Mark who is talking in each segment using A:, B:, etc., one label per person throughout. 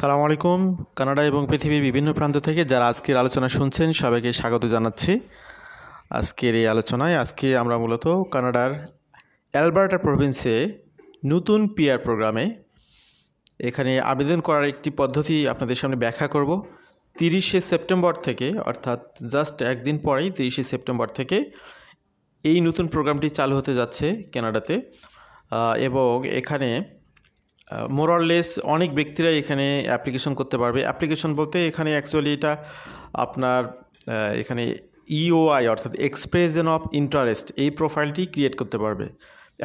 A: সালাম আলাইকুম কানাডা এবং পৃথিবীর বিভিন্ন প্রান্ত থেকে যারা আজকের আলোচনা শুনছেন সবাইকে স্বাগত জানাচ্ছি আজকের এই আলোচনায় আজকে আমরা মূলত কানাডার অ্যালবার্টা প্রভিন্সে নতুন পিয়ার প্রোগ্রামে এখানে আবেদন করার একটি পদ্ধতি আপনাদের সামনে ব্যাখ্যা করব তিরিশে সেপ্টেম্বর থেকে অর্থাৎ জাস্ট একদিন পরেই তিরিশে সেপ্টেম্বর থেকে এই নতুন প্রোগ্রামটি চালু হতে যাচ্ছে কানাডাতে এবং এখানে মোরাললেস অনেক ব্যক্তিরাই এখানে অ্যাপ্লিকেশন করতে পারবে অ্যাপ্লিকেশন বলতে এখানে অ্যাকচুয়ালি এটা আপনার এখানে ইওআই e অর্থাৎ এক্সপ্রেশন অফ ইন্টারেস্ট এই প্রোফাইলটি ক্রিয়েট করতে পারবে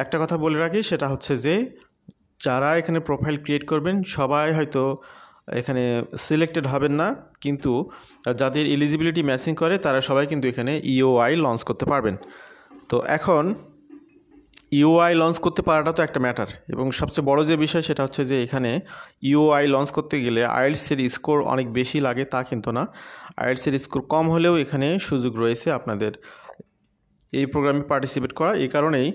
A: একটা কথা বলে রাখি সেটা হচ্ছে যে যারা এখানে প্রোফাইল ক্রিয়েট করবেন সবাই হয়তো এখানে সিলেক্টেড হবেন না কিন্তু যাদের এলিজিবিলিটি ম্যাচিং করে তারা সবাই কিন্তু এখানে ইওআই e লঞ্চ করতে পারবেন তো এখন ইউআই লঞ্চ করতে পারাটা তো একটা ম্যাটার এবং সবচেয়ে বড় যে বিষয় সেটা হচ্ছে যে এখানে ইউআই লঞ্চ করতে গেলে আইএলসের স্কোর অনেক বেশি লাগে তা কিন্তু না আইএলসের স্কোর কম হলেও এখানে সুযোগ রয়েছে আপনাদের এই প্রোগ্রামে পার্টিসিপেট করা এই কারণেই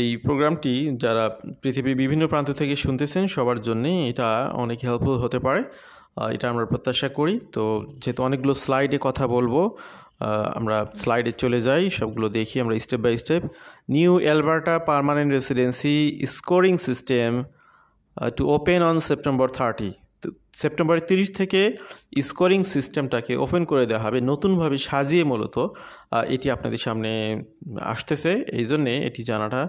A: এই প্রোগ্রামটি যারা পৃথিবীর বিভিন্ন প্রান্ত থেকে শুনতেছেন সবার জন্যে এটা অনেক হেল্পফুল হতে পারে এটা আমরা প্রত্যাশা করি তো যেহেতু অনেকগুলো স্লাইডে কথা বলবো আমরা স্লাইডে চলে যাই সবগুলো দেখি আমরা step by step new Alberta permanent residency scoring system to open on September thirty September তিরিশ থেকে স্কোরিং সিস্টেমটাকে ওপেন করে দেওয়া হবে নতুনভাবে সাজিয়ে মূলত এটি আপনাদের সামনে আসতেছে এই জন্যে এটি জানাটা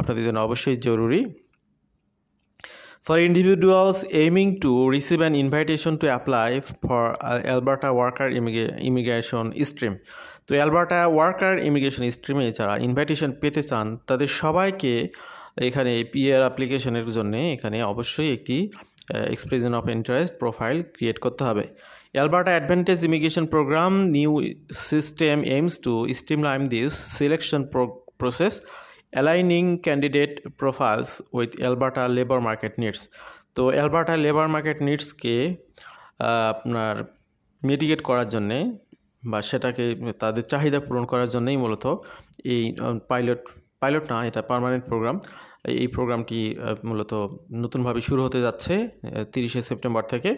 A: আপনাদের জন্য অবশ্যই জরুরি for individuals aiming to receive an invitation to apply for Alberta worker immigration stream তো অ্যালবার্টা ওয়ার্কার ইমিগ্রেশন স্ট্রিমে যারা ইনভাইটেশন পেতে চান তাদের সবাইকে এখানে পিএর অ্যাপ্লিকেশনের জন্য এখানে অবশ্যই একটি expression of interest profile create করতে হবে Alberta advantage immigration programme new system aims to streamline this selection process aligning candidate profiles with Alberta labour market needs তো অ্যালবার্টা লেবার মার্কেট নিডসকে আপনার মেডিকেট করার জন্যে বা সেটাকে তাদের চাহিদা পূরণ করার জন্যেই মূলত এই পাইলট পাইলট না এটা পারমানেন্ট প্রোগ্রাম এই প্রোগ্রামটি মূলত নতুনভাবে শুরু হতে যাচ্ছে তিরিশে সেপ্টেম্বর থেকে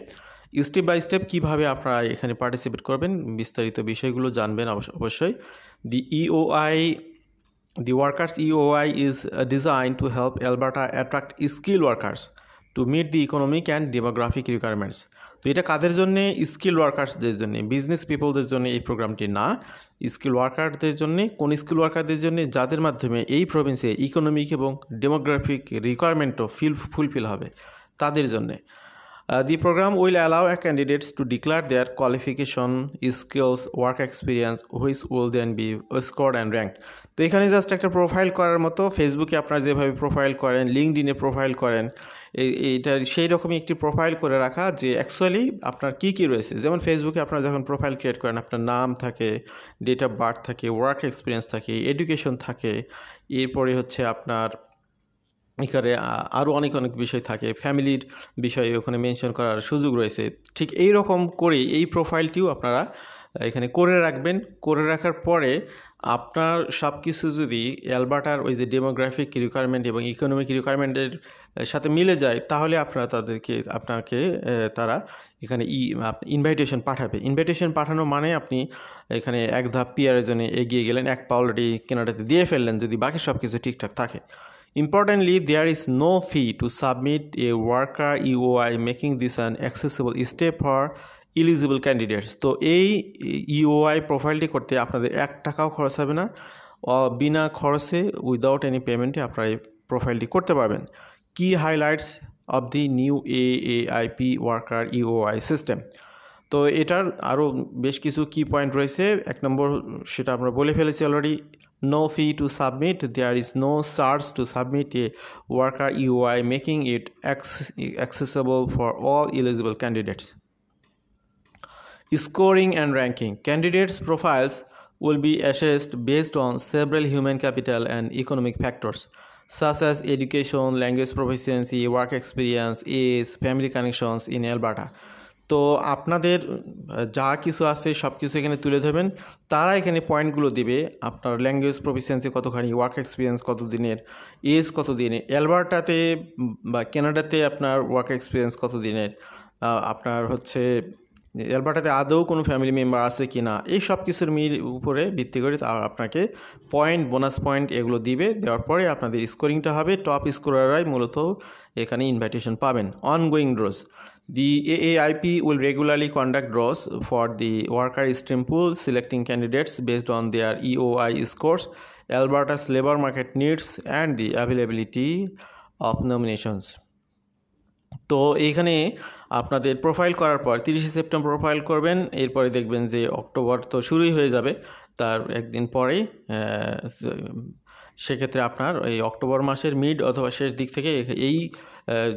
A: স্টেপ বাই স্টেপ কীভাবে আপনারা এখানে পার্টিসিপেট করবেন বিস্তারিত বিষয়গুলো জানবেন অবশ্যই the EOI e The workers EOI is uh, designed to help Alberta attract skilled workers to meet the economic and demographic requirements. তো এটা কাদের জন্যে স্কিল ওয়ার্কার্সদের জন্য বিজনেস পিপলদের জন্য এই প্রোগ্রামটি না স্কিল ওয়ার্কারদের জন্য কোন স্কিল ওয়ার্কারদের জন্য যাদের মাধ্যমে এই প্রভিন্সে ইকোনমিক এবং ডেমোগ্রাফিক রিকোয়ারমেন্টও ফিল ফুলফিল হবে তাদের জন্যে Uh, the program will allow candidates to declare their qualification, skills, work experience, which will then be scored and ranked. তো এখানে জাস্ট একটা প্রোফাইল করার মতো ফেসবুকে আপনারা যেভাবে প্রোফাইল করেন লিঙ্কড ইনে প্রোফাইল করেন এইটা সেই রকমই একটি প্রোফাইল করে রাখা যে অ্যাকচুয়ালি আপনার কী কী রয়েছে যেমন ফেসবুকে আপনারা যখন প্রোফাইল ক্রিয়েট করেন আপনার নাম থাকে ডেট অফ বার্থ থাকে ওয়ার্ক এক্সপিরিয়েন্স থাকে এডুকেশন থাকে এরপরে হচ্ছে আপনার এখানে আরও অনেক অনেক বিষয় থাকে ফ্যামিলির বিষয়ে ওখানে মেনশন করার সুযোগ রয়েছে ঠিক এই রকম করে এই প্রোফাইলটিও আপনারা এখানে করে রাখবেন করে রাখার পরে আপনার সব কিছু যদি অ্যালবার্টার ওই যে ডেমোগ্রাফিক রিকোয়ারমেন্ট এবং ইকোনমিক রিকোয়ারমেন্টের সাথে মিলে যায় তাহলে আপনারা তাদেরকে আপনাকে তারা এখানে ই ইনভাইটেশন পাঠাবে ইনভাইটেশন পাঠানো মানে আপনি এখানে এক ধাপ পিয়ারের জন্য এগিয়ে গেলেন এক পাউলটি কেনাটাতে দিয়ে ফেললেন যদি বাকি সব কিছু ঠিকঠাক থাকে Importantly, there is no fee to submit a worker EOI making this an accessible step for eligible candidates তো এই ইউআই e প্রোফাইলটি করতে আপনাদের এক টাকাও খরচ হবে না বিনা খরচে উইদাউট এনি পেমেন্টে আপনারা এই প্রোফাইলটি করতে পারবেন কি highlights of the new A AIP worker EOI system তো এটার আরও বেশ কিছু কি পয়েন্ট রয়েছে এক নম্বর সেটা আমরা বলে ফেলেছি already no fee to submit there is no charge to submit a worker ui making it accessible for all eligible candidates scoring and ranking candidates profiles will be assessed based on several human capital and economic factors such as education language proficiency work experience age family connections in alberta তো আপনাদের যা কিছু আছে সব কিছু এখানে তুলে ধরবেন তারা এখানে পয়েন্টগুলো দিবে আপনার ল্যাঙ্গুয়েজ প্রফিসিয়েন্সি কতখানি ওয়ার্ক এক্সপিরিয়েন্স কত দিনের এজ কত দিনের অ্যালবার্টাতে বা কেনাডাতে আপনার ওয়ার্ক এক্সপিরিয়েন্স কত দিনের আপনার হচ্ছে অ্যালবার্টাতে আদৌ কোনো ফ্যামিলি মেম্বার আছে কি না এই সব কিছুর মিল উপরে ভিত্তি করে তার আপনাকে পয়েন্ট বোনাস পয়েন্ট এগুলো দিবে দেওয়ার পরে আপনাদের স্কোরিংটা হবে টপ স্কোরাররাই মূলত এখানে ইনভাইটেশন পাবেন ongoing draws The AAIP will regularly conduct draws for the worker stream pool, selecting candidates based on their EOI scores, Alberta's labor market needs, and the availability of nominations. তো এইখানে আপনাদের profile করার পর তিরিশে September profile করবেন এরপরে দেখবেন যে অক্টোবর তো শুরুই হয়ে যাবে তার একদিন পরেই সেক্ষেত্রে আপনার এই অক্টোবর মাসের মিড অথবা শেষ দিক থেকে এই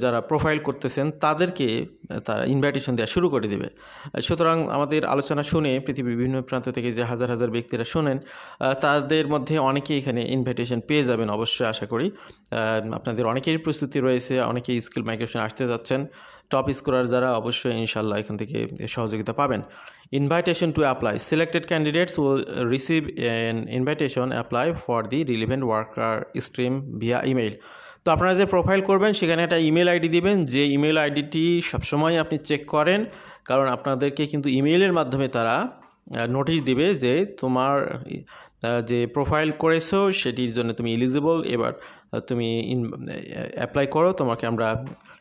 A: যারা প্রোফাইল করতেছেন তাদেরকে তারা ইনভাইটেশন দেওয়া শুরু করে দেবে সুতরাং আমাদের আলোচনা শুনে পৃথিবীর বিভিন্ন প্রান্ত থেকে যে হাজার হাজার ব্যক্তিরা শোনেন তাদের মধ্যে অনেকেই এখানে ইনভাইটেশন পেয়ে যাবেন অবশ্যই আশা করি আপনাদের অনেকেরই প্রস্তুতি রয়েছে অনেকেই স্কিল মাইগ্রেশন আসতে যাচ্ছেন টপ স্কোরার যারা অবশ্যই ইনশাল্লাহ এখান থেকে সহযোগিতা পাবেন invitation to apply selected candidates will receive an invitation apply for the relevant worker stream via email তো আপনারা যে প্রোফাইল করবেন সেখানে একটা ইমেল আইডি দিবেন যে ইমেল আইডিটি সবসময় আপনি চেক করেন কারণ আপনাদেরকে কিন্তু ইমেলের মাধ্যমে তারা নোটিশ দিবে যে তোমার যে প্রোফাইল করেছো সেটির জন্য তুমি এলিজিবল এবার তুমি ইন অ্যাপ্লাই করো তোমাকে আমরা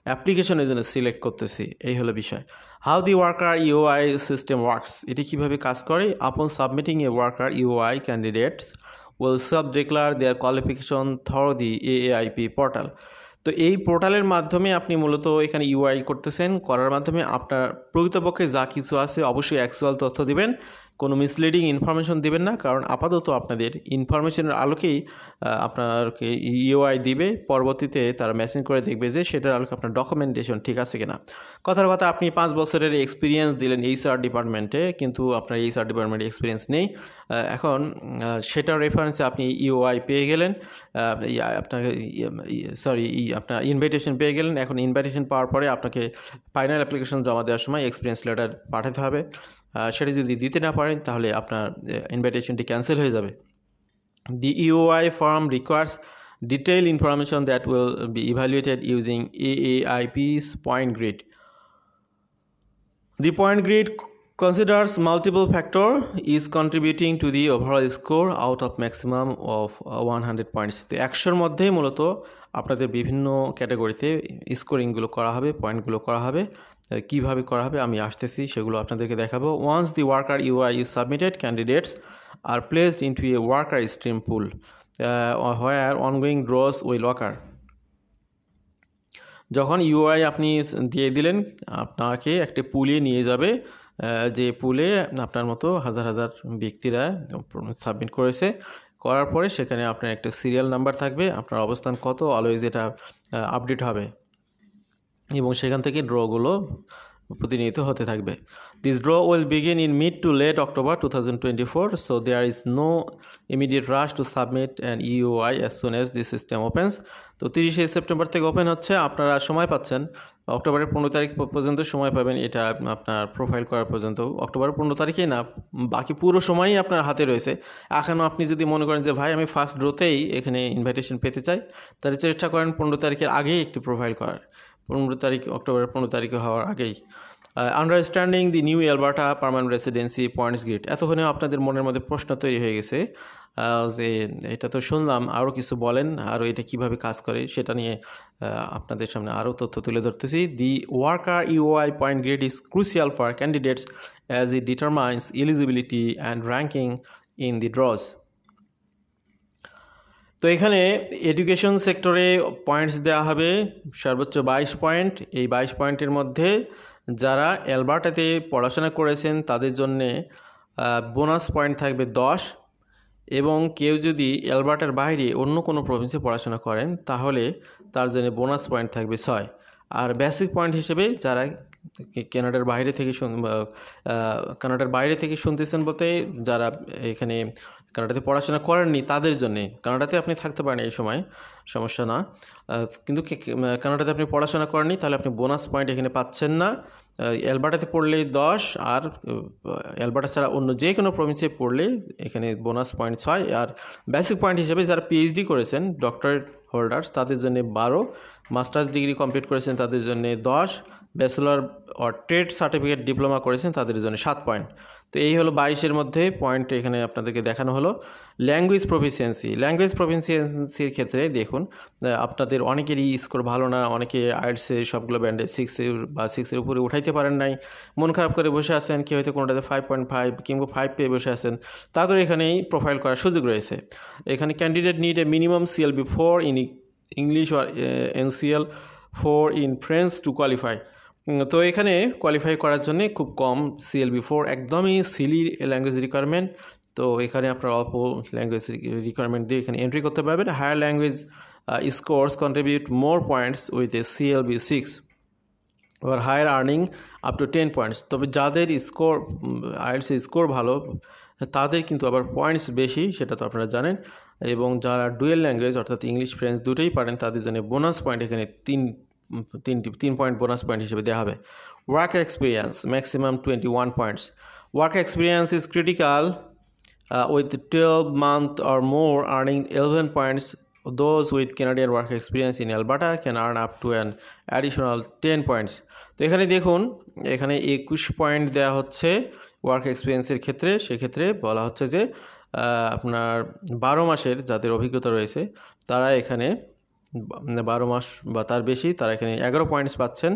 A: অ্যাপ্লিকেশনের জন্য সিলেক্ট করতেছি এই হলো বিষয় how the worker EOI system works এটি কিভাবে কাজ করে upon submitting a worker EOI candidates will self-declare their qualification through the AAIP portal তো এই পোর্টালের মাধ্যমে আপনি মূলত এখানে ইউআই করতেছেন করার মাধ্যমে আপনার প্রকৃতপক্ষে যা কিছু আছে অবশ্যই অ্যাকচুয়াল তথ্য দিবেন কোনো মিসলিডিং ইনফরমেশন দেবেন না কারণ আপাতত আপনাদের ইনফরমেশনের আলোকেই আপনাকে ইওআই e দিবে পরবর্তীতে তারা মেসেজ করে দেখবে যে সেটার আলোকে আপনার ডকুমেন্টেশন ঠিক আছে কিনা কথার কথা আপনি পাঁচ বছরের এক্সপিরিয়েন্স দিলেন এইচআর ডিপার্টমেন্টে কিন্তু আপনার এইচআর ডিপার্টমেন্টে এক্সপিরিয়েন্স নেই এখন সেটার রেফারেন্সে আপনি ইওআই e পেয়ে গেলেন আপনাকে সরি আপনার ইনভাইটেশন পেয়ে গেলেন এখন ইনভাইটেশন পাওয়ার পরে আপনাকে ফাইনাল অ্যাপ্লিকেশন জমা দেওয়ার সময় এক্সপিরিয়েন্স লেটার পাঠাতে হবে সেটা যদি দিতে না পারেন তাহলে আপনার ইনভাইটেশনটি ক্যান্সেল হয়ে যাবে the EOI form requires detail information that will be evaluated using a piece point grid the point grid multiple factor is contributing to the overall score out of maximum of one hundred points তো একশোর মধ্যেই মূলত আপনাদের বিভিন্ন ক্যাটাগরিতে স্কোরিংগুলো করা হবে পয়েন্টগুলো করা হবে কিভাবে করা হবে আমি আসতেছি সেগুলো আপনাদেরকে দেখাবো once the worker EOI is submitted candidates are placed to a worker stream pool where ongoing draws will occur যখন ইউআই আপনি দিয়ে দিলেন আপনাকে একটি পুলে নিয়ে যাবে যে পুলে আপনার মতো হাজার হাজার ব্যক্তিরা সাবমিট করেছে করার পরে সেখানে আপনার একটা সিরিয়াল নাম্বার থাকবে আপনার অবস্থান কত অলওয়েজ এটা আপডেট হবে এবং সেখান থেকে ড্রগুলো প্রতিনিয়ত হতে থাকবে this draw will begin in mid to late October two thousand twenty four so there is no immediate rush to submit and EOI as soon as this system opens তো তিরিশে সেপ্টেম্বর থেকে ওপেন হচ্ছে আপনারা সময় পাচ্ছেন অক্টোবরের পনেরো তারিখ পর্যন্ত সময় পাবেন এটা আপনার প্রোফাইল করার পর্যন্ত অক্টোবরের পনেরো তারিখে না বাকি পুরো সময়ই আপনার হাতে রয়েছে এখনও আপনি যদি মনে করেন যে ভাই আমি ফার্স্ট ড্রোতেই এখানে ইনভাইটেশন পেতে চাই তাহলে চেষ্টা করেন পনেরো তারিখের আগেই একটি প্রোফাইল করার পনেরো তারিখ অক্টোবরের পনেরো তারিখে হওয়ার আগেই understanding the new Alberta permanent residency points grid এতক্ষণে আপনাদের মনের মধ্যে প্রশ্ন তৈরি হয়ে গেছে যে এটা তো শুনলাম আরও কিছু বলেন আরও এটা কিভাবে কাজ করে সেটা নিয়ে আপনাদের সামনে আরও তথ্য তুলে ধরতেছি the worker EOI point grade is crucial for candidates as it determines eligibility and ranking in the draws তো এখানে এডুকেশন সেক্টরে পয়েন্টস দেওয়া হবে সর্বোচ্চ বাইশ পয়েন্ট এই বাইশ পয়েন্টের মধ্যে যারা অ্যালবার্টাতে পড়াশোনা করেছেন তাদের জন্যে বোনাস পয়েন্ট থাকবে দশ এবং কেউ যদি অ্যালবার্টার বাইরে অন্য কোনো প্রভিন্সে পড়াশোনা করেন তাহলে তার জন্য বোনাস পয়েন্ট থাকবে ছয় আর বেসিক পয়েন্ট হিসেবে যারা কেনাডার বাইরে থেকে শুন কানাডার বাইরে থেকে শুনতেছেন বলতে যারা এখানে কানাডাতে পড়াশোনা করেননি তাদের জন্যে কানাডাতে আপনি থাকতে পারেন এই সময় সমস্যা না কিন্তু মানে কানাডাতে আপনি পড়াশোনা করেননি তাহলে আপনি বোনাস পয়েন্ট এখানে পাচ্ছেন না অ্যালবার্টাতে পড়লে দশ আর অ্যালবার্টা ছাড়া অন্য যে কোনো প্রভিন্সে পড়লে এখানে বোনাস পয়েন্ট ছয় আর বেসিক পয়েন্ট হিসেবে যারা পিএইচডি করেছেন ডক্টরেট হোল্ডার্স তাদের জন্য বারো মাস্টার্স ডিগ্রি কমপ্লিট করেছেন তাদের জন্য দশ bachelor or trade certificate diploma করেছেন তাদের জন্য সাত পয়েন্ট তো এই হলো বাইশের মধ্যে পয়েন্ট এখানে আপনাদেরকে দেখানো হলো ল্যাঙ্গুয়েজ প্রফিসিয়েন্সি ল্যাঙ্গুয়েজ প্রফিসিয়েন্সির ক্ষেত্রে দেখুন আপনাদের অনেকেরই স্কোর ভালো না অনেকে আইটসে সবগুলো ব্যান্ডে সিক্সের বা সিক্সের উপরে উঠাইতে পারেন নাই মন খারাপ করে বসে আছেন কেউ হয়তো কোনোটাতে ফাইভ পয়েন্ট ফাইভ কিংবা ফাইভ পেয়ে বসে আছেন তাদের এখানেই প্রোফাইল করার সুযোগ রয়েছে এখানে candidate need a minimum CLB four in English or NCL four in French to qualify তো এখানে কোয়ালিফাই করার জন্যে খুব কম সিএলবি ফোর একদমই সিলি ল্যাঙ্গুয়েজ রিকোয়ারমেন্ট তো এখানে আপনার অল্প ল্যাঙ্গুয়েজ রিকোয়ারমেন্ট দিয়ে এখানে এন্ট্রি করতে পারবেন higher language scores contribute more points with a CLB six or higher earning up to ten points তবে যাদের স্কোর আইএলসি স্কোর ভালো তাদের কিন্তু আবার পয়েন্টস বেশি সেটা তো আপনারা জানেন এবং যারা ডুয়েল ল্যাঙ্গুয়েজ অর্থাৎ ইংলিশ ফ্রেঞ্চ দুটোই পারেন তাদের জন্য বোনাস পয়েন্ট এখানে তিন তিনটি তিন পয়েন্ট বোনাস পয়েন্ট হিসেবে দেওয়া হবে work experience maximum twenty one points work experience is critical with twelve month or more earning eleven points those with Canadian work experience in Alberta can earn up to an additional ten points তো এখানে দেখুন এখানে একুশ point দেওয়া হচ্ছে work এক্সপিরিয়েন্সের ক্ষেত্রে সেক্ষেত্রে বলা হচ্ছে যে আপনার বারো মাসের যাদের অভিজ্ঞতা রয়েছে তারা এখানে বারো মাস বা তার বেশি তারা এখানে এগারো পয়েন্টস পাচ্ছেন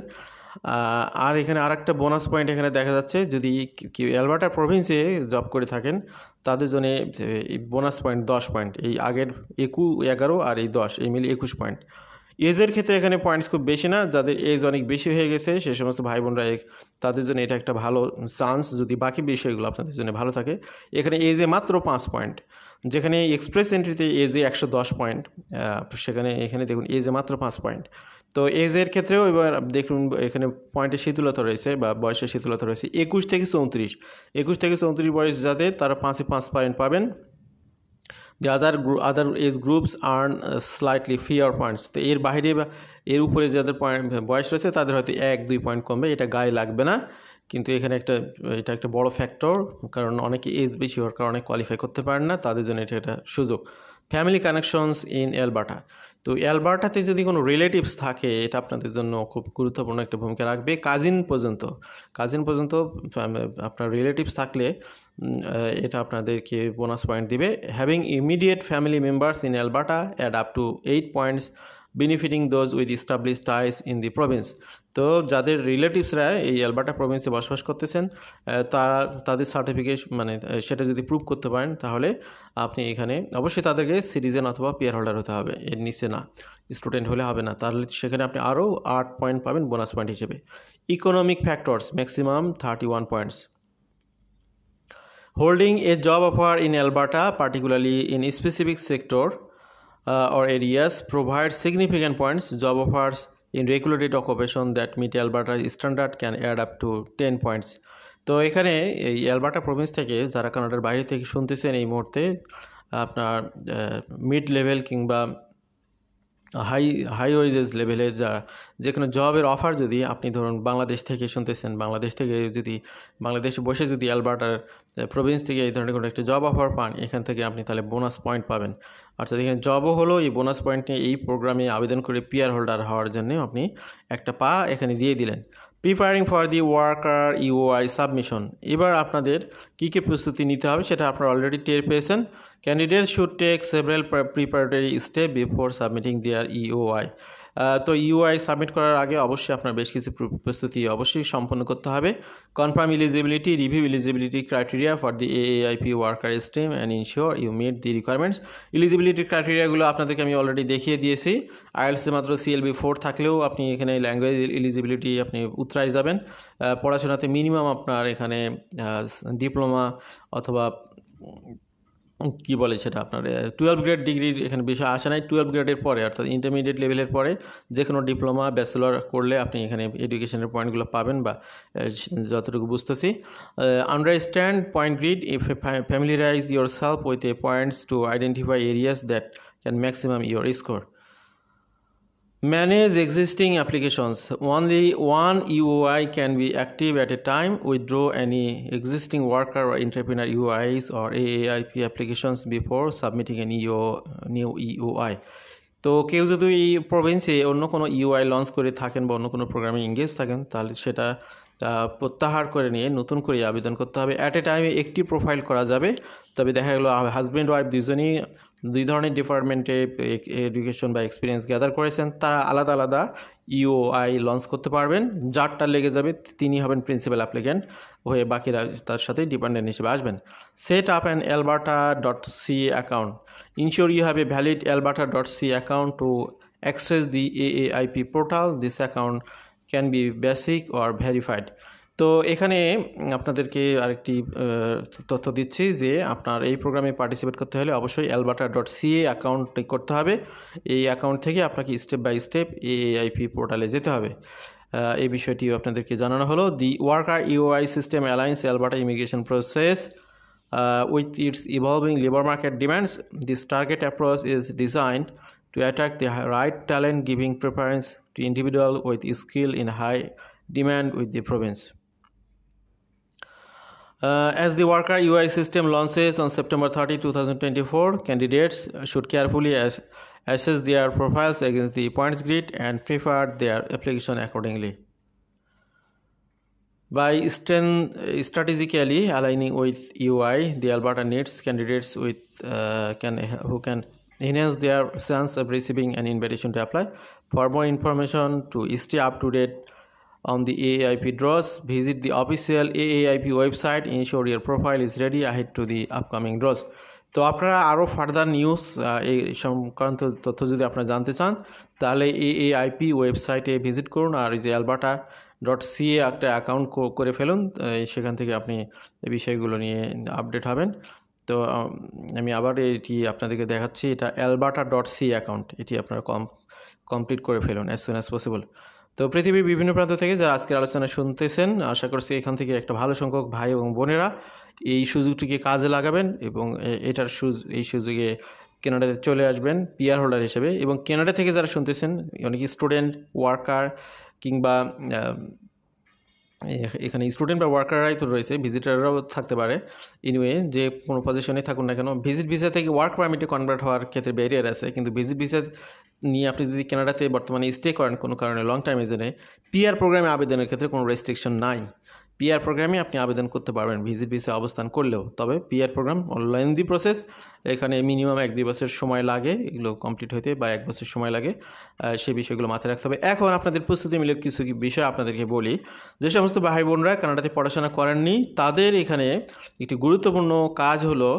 A: আর এখানে আর একটা বোনাস পয়েন্ট এখানে দেখা যাচ্ছে যদি কেউ অ্যালবার্টা প্রভিন্সে জব করে থাকেন তাদের জন্য বোনাস পয়েন্ট দশ পয়েন্ট এই আগের একু এগারো আর এই দশ এই মিলে একুশ পয়েন্ট এজের ক্ষেত্রে এখানে পয়েন্টস খুব বেশি না যাদের এজ অনেক বেশি হয়ে গেছে সে সমস্ত ভাই বোনরা তাদের জন্য এটা একটা ভালো চান্স যদি বাকি বিষয়গুলো আপনাদের জন্য ভালো থাকে এখানে এজে মাত্র পাঁচ পয়েন্ট যেখানে এক্সপ্রেস এন্ট্রিতে এজে একশো দশ পয়েন্ট সেখানে এখানে দেখুন এজে মাত্র পাঁচ পয়েন্ট তো এজের ক্ষেত্রেও এবার দেখুন এখানে পয়েন্টের শীতলতা রয়েছে বা বয়সের শীতলতা রয়েছে একুশ থেকে চৌত্রিশ একুশ থেকে চৌত্রিশ বয়স যাদের তারা পাঁচে পাঁচ পয়েন্ট পাবেন the other other age groups earn slightly fewer points তো এর বাইরে বা এর উপরে যাদের পয়েন্ট বয়স রয়েছে তাদের হয়তো এক দুই পয়েন্ট কমবে এটা গায়ে লাগবে না কিন্তু এখানে একটা এটা একটা বড় ফ্যাক্টর কারণ অনেকে এজ বেশি হওয়ার কারণে কোয়ালিফাই করতে পারেন না তাদের জন্য এটা একটা সুযোগ ফ্যামিলি কানেকশনস ইন এলবাটা তো অ্যালবার্টাতে যদি কোনো রিলেটিভস থাকে এটা আপনাদের জন্য খুব গুরুত্বপূর্ণ একটা ভূমিকা রাখবে কাজিন পর্যন্ত কাজিন পর্যন্ত আপনার রিলেটিভস থাকলে এটা আপনাদেরকে বোনাস পয়েন্ট দিবে having immediate family members in Alberta add up to eight points benefiting those with establish ties in the province তো যাদের রিলেটিভসরা এই অ্যালবার্টা প্রভিন্সে বসবাস করতেছেন তারা তাদের সার্টিফিকেট মানে সেটা যদি প্রুভ করতে পারেন তাহলে আপনি এখানে অবশ্যই তাদেরকে সিটিজেন অথবা পেয়ার হোল্ডার হতে হবে এর নিচে না স্টুডেন্ট হলে হবে না তাহলে সেখানে আপনি আরও আট পয়েন্ট পাবেন বোনাস পয়েন্ট হিসেবে economic factors maximum thirty one points holding a job offer in Alberta particularly in specific sector or areas provide significant points job offers in regulated occupation that meet Alberta standard can add up to ten points তো এখানে এই Alberta Province থেকে যারা কানাডার বাইরে থেকে শুনতেছেন এই মুহূর্তে আপনার মিড লেভেল কিংবা হাই হাই ওয়েজেস লেভেলে যা যে কোনো জবের অফার যদি আপনি ধরুন বাংলাদেশ থেকে শুনতেছেন বাংলাদেশ থেকে যদি বাংলাদেশে বসে যদি অ্যালবার্টার প্রভিন্স থেকে এই ধরনের কোনো একটা জব অফার পান এখান থেকে আপনি তাহলে বোনাস পয়েন্ট পাবেন অর্থাৎ এখানে জবও হলো এই বোনাস পয়েন্ট নিয়ে এই প্রোগ্রামে আবেদন করে পিয়ার হোল্ডার হওয়ার জন্য আপনি একটা পা এখানে দিয়ে দিলেন preparing for the worker EOI submission এবার আপনাদের কী কী প্রস্তুতি নিতে হবে সেটা আপনারা অলরেডি টের পেয়েছেন candidate should take several preparatory step before submitting their EOI. তো ইউআই e সাবমিট করার আগে অবশ্যই আপনার বেশ কিছু প্রস্তুতি অবশ্যই সম্পন্ন করতে হবে confirm eligibility review eligibility criteria for the AIP worker stream and ensure you meet the requirements eligibility ক্রাইটেরিয়াগুলো আপনাদেরকে আমি অলরেডি দেখিয়ে দিয়েছি আইএলসি মাত্র সিএলবি ফোর থাকলেও আপনি এখানে ল্যাঙ্গুয়েজ এলিজিবিলিটি আপনি উত্তরাই যাবেন পড়াশোনাতে মিনিমাম আপনার এখানে ডিপ্লোমা অথবা কি বলে সেটা আপনার টুয়েলভ গ্রেড ডিগ্রির এখানে বিষয় আসে নাই টুয়েলভ গ্রেডের পরে অর্থাৎ ইন্টারমিডিয়েট লেভেলের পরে যে কোনো ডিপ্লোমা ব্যাচেলর করলে আপনি এখানে এডুকেশনের পয়েন্টগুলো পাবেন বা যতটুকু বুঝতেছি understand point grid if familiarise yourself with a points to identify areas that can maximum your score Manage existing applications. Only one UI can be active at a time. Withdraw any existing worker or entrepreneur UIs or AAIP applications before submitting any new, new EUI. তো কেউ যদি এই প্রভিন্সে অন্য কোনো UI launch করে থাকেন বা অন্য কোনো প্রোগ্রামে এঙ্গেজ থাকেন তাহলে সেটা প্রত্যাহার করে নিয়ে নতুন করে আবেদন করতে হবে অ্যাট এ টাইমে একটি প্রোফাইল করা যাবে তবে দেখা গেলো হাজব্যান্ড ওয়াইফ দুজনেই দুই ধরনের ডিপার্টমেন্টে এডুকেশন বা এক্সপিরিয়েন্স গ্যাদার করেছেন তারা আলাদা আলাদা ইউওআই e লঞ্চ করতে পারবেন যারটা লেগে যাবে তিনি হবেন প্রিন্সিপাল অ্যাপ্লিক্যান্ট হয়ে বাকিরা তার সাথে ডিপেন্ডেন্ট হিসেবে আসবেন set up an Alberta dot C account ensure you have a valid Alberta dot C account to access the A AIP portal this account can be basic or verified তো এখানে আপনাদেরকে আরেকটি তথ্য দিচ্ছি যে আপনার এই প্রোগ্রামে পার্টিসিপেট করতে হলে অবশ্যই অ্যালবাটা ডট সিএ অ্যাকাউন্ট করতে হবে এই অ্যাকাউন্ট থেকে আপনাকে স্টেপ বাই স্টেপ এআইপি পোর্টালে যেতে হবে এই বিষয়টিও আপনাদেরকে জানানো হলো the worker EOI system alliance Alberta immigration process with its evolving labour market demands this target approach is design to attack the right talent giving preference to individual with skill in high demand with the province Uh, as the worker UI system launches on September 30, 2024, candidates should carefully as assess their profiles against the points grid and prepare their application accordingly. By strategically aligning with UI, the Alberta needs candidates with uh, can who can enhance their chance of receiving an invitation to apply. For more information to stay up to date on the AAIP draws, visit the official AAIP website, ensure your profile is ready ahead to the upcoming draws. তো আপনারা আরও further news এই সংক্রান্ত তথ্য যদি আপনারা জানতে চান তাহলে এআইপি ওয়েবসাইটে ভিজিট করুন আর এই যে অ্যালবার্টা ডট সিএ একটা অ্যাকাউন্ট করে ফেলুন সেখান থেকে আপনি এই বিষয়গুলো নিয়ে আপডেট হবেন তো আমি আবার এটি আপনাদেরকে দেখাচ্ছি এটা অ্যালবার্টা ডট সি অ্যাকাউন্ট এটি আপনারা কম কমপ্লিট করে ফেলুন অ্যাজ সুন অ্যাজ পসিবল তো পৃথিবীর বিভিন্ন প্রান্ত থেকে যারা আজকের আলোচনা শুনতেছেন আশা করছি এখান থেকে একটা ভালো সংখ্যক ভাই এবং বোনেরা এই সুযোগটিকে কাজে লাগাবেন এবং এটার সুজ এই সুযোগে কেনাডাতে চলে আসবেন পিয়ার হোল্ডার হিসেবে এবং কেনাডা থেকে যারা শুনতেছেন অনেক স্টুডেন্ট ওয়ার্কার কিংবা এখানে স্টুডেন্ট বা ওয়ার্কাররাই তো রয়েছে ভিজিটাররাও থাকতে পারে ইনওয়ে যে কোনো পজিশনে থাকুন না কেন ভিজিট ভিসা থেকে ওয়ার্ক পারমিটে কনভার্ট হওয়ার ক্ষেত্রে ব্যারিয়ার আছে কিন্তু ভিজিট ভিসা নিয়ে আপনি যদি কানাডাতে বর্তমানে স্টে করেন কোনো কারণে লং টাইম এজেন্টে পিআর প্রোগ্রামে আবেদনের ক্ষেত্রে কোনো রেস্ট্রিকশন নাই পিআর প্রোগ্রামে আপনি আবেদন করতে পারবেন ভিজিট ভিসা অবস্থান করলেও তবে PR programme online the process এখানে মিনিমাম এক দুই বছর সময় লাগে এগুলো কমপ্লিট হতে বা এক বছর সময় লাগে সেই বিষয়গুলো মাথায় রাখতে হবে এখন আপনাদের প্রস্তুতি মিলে কিছু বিষয় আপনাদেরকে বলি যে সমস্ত ভাই বোনরা কানাডাতে পড়াশোনা করেননি তাদের এখানে একটি গুরুত্বপূর্ণ কাজ হলো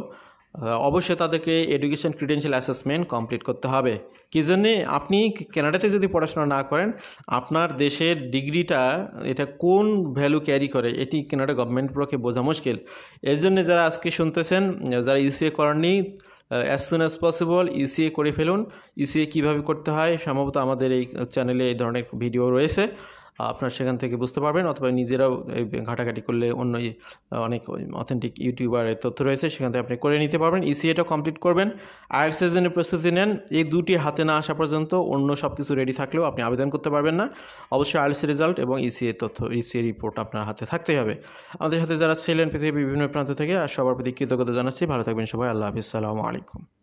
A: অবশ্যই তাদেরকে এডুকেশন ক্রিডেন্সিয়াল অ্যাসেসমেন্ট কমপ্লিট করতে হবে কী জন্যে আপনি ক্যানাডাতে যদি পড়াশোনা না করেন আপনার দেশের ডিগ্রিটা এটা কোন ভ্যালু ক্যারি করে এটি ক্যানাডা গভর্নমেন্ট পক্ষে বোঝা মুশকিল এর জন্য যারা আজকে শুনতেছেন যারা ইসিএ e করেননি as soon as possible ECA করে ফেলুন ইসিএ e কীভাবে করতে হয় সম্ভবত আমাদের এই চ্যানেলে এই ধরনের ভিডিও রয়েছে আপনার সেখান থেকে বুঝতে পারবেন অথবা নিজেরাও এই ঘাটাঘাটি করলে অন্য অনেক অথেন্টিক ইউটিউবারের তথ্য রয়েছে সেখান থেকে আপনি করে নিতে পারবেন ইসিএটা কমপ্লিট করবেন আইএলসের জন্য প্রস্তুতি নেন এই দুটি হাতে না আসা পর্যন্ত অন্য সব কিছু রেডি থাকলেও আপনি আবেদন করতে পারবেন না অবশ্যই আইএলসি রেজাল্ট এবং ইসিএ তথ্য ইসিএ রিপোর্ট আপনার হাতে থাকতেই হবে আমাদের সাথে যারা ছিলেন পৃথিবীর বিভিন্ন প্রান্ত থেকে আর সবার প্রতি কৃতজ্ঞতা জানাচ্ছি ভালো থাকবেন সবাই আল্লাহ হাফিজ সালামু আলাইকুম